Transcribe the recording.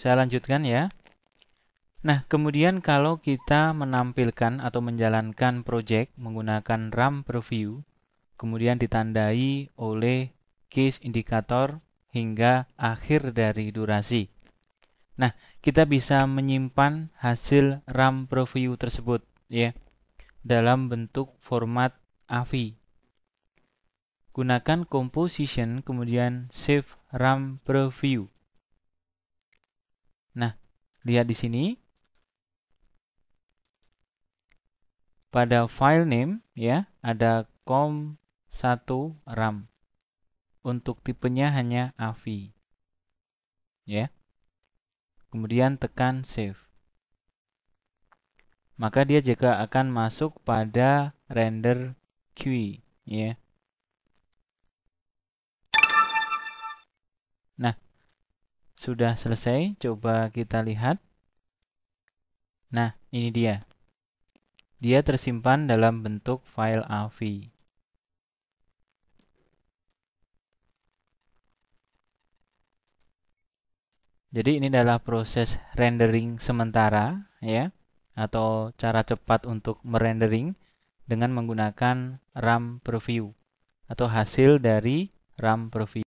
Saya lanjutkan ya. Nah, kemudian kalau kita menampilkan atau menjalankan project menggunakan RAM Preview, kemudian ditandai oleh case indikator hingga akhir dari durasi. Nah, kita bisa menyimpan hasil RAM Preview tersebut ya dalam bentuk format AVI. Gunakan composition kemudian save RAM Preview. Nah, lihat di sini. Pada file name ya, ada com1 RAM. Untuk tipenya hanya AVI. Ya. Kemudian tekan save. Maka dia juga akan masuk pada render QE, ya. Nah, sudah selesai. Coba kita lihat. Nah, ini dia. Dia tersimpan dalam bentuk file AVI. Jadi ini adalah proses rendering sementara ya atau cara cepat untuk merendering dengan menggunakan RAM preview atau hasil dari RAM preview.